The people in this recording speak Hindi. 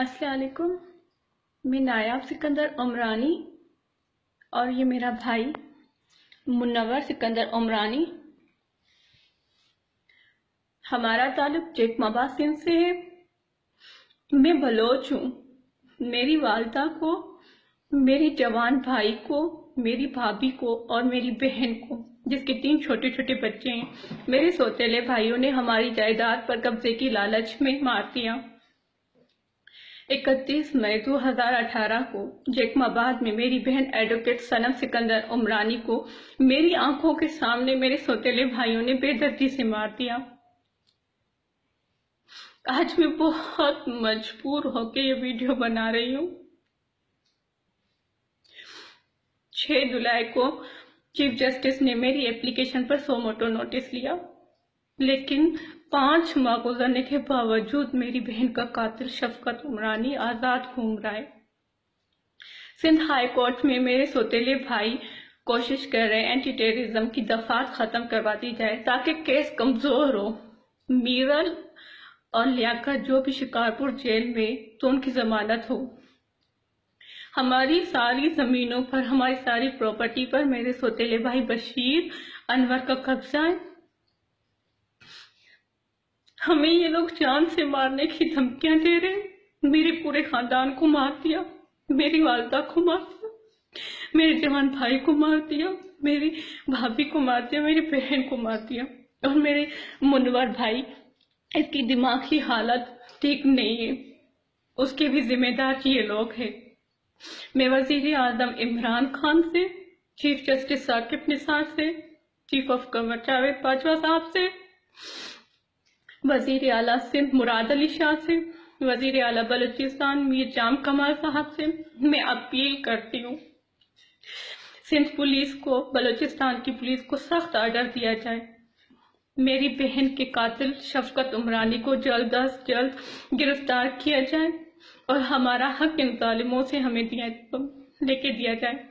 असलकुम मैं नायाब सिकंदर उमरानी और ये मेरा भाई मुनवर सिकंदर उमरानी हमारा ताल्लुक चेकमाबा सिंह से है मैं बलोच हूँ मेरी वालदा को मेरे जवान भाई को मेरी भाभी को और मेरी बहन को जिसके तीन छोटे छोटे बच्चे हैं मेरे सोतेले भाइयों ने हमारी जायदाद पर कब्जे की लालच में मार दिया 31 मई 2018 को जैकमाबाद में मेरी बहन एडवोकेट सनम सिकंदर उमरानी को मेरी आंखों के सामने मेरे सोतेले भाइयों ने बेदर्दी से मार दिया आज मैं बहुत मजबूर होकर ये वीडियो बना रही हूँ 6 जुलाई को चीफ जस्टिस ने मेरी एप्लीकेशन पर सो मोटो नोटिस लिया लेकिन पांच माह गुजरने के बावजूद मेरी बहन का कातिल शफकत उमरानी आज़ाद घूम रहा है सिंध हाई कोर्ट में मेरे सोतेले भाई कोशिश कर रहे हैं एंटी टेररिज्म की दफात खत्म करवा दी जाए ताकि केस कमजोर हो मीरल और लियाकत जो भी शिकारपुर जेल में तो उनकी जमानत हो हमारी सारी जमीनों पर हमारी सारी प्रॉपर्टी पर मेरे सोतेले भाई बशीर अनवर का कब्जा है हमें ये लोग जान से मारने की धमकियां दे रहे मेरे पूरे खानदान को मार दिया मेरी वालदा को मार दिया मेरे जवान भाई को मार दिया मेरी भाभी को मार दिया मेरी बहन को मार दिया और मेरे मुनवर भाई इसकी दिमाग की हालत ठीक नहीं है उसके भी जिम्मेदार ये लोग हैं मैं वजीर आजम इमरान खान से चीफ जस्टिस साकिब निसार से chief of governor Javed Bajwa साहब से वजीर अला से मुराद अली शाह से वजीर अला बलोचिस्तान मीर जाम कमाल साहब से मैं अपील करती हूँ सिंध पुलिस को बलोचिस्तान की पुलिस को सख्त आर्डर दिया जाए मेरी बहन के कातिल शफकत उमरानी को जल्द अज जल्द गिरफ्तार किया जाए और हमारा हक इन ालिमों से हमें दिया लेके दिया जाए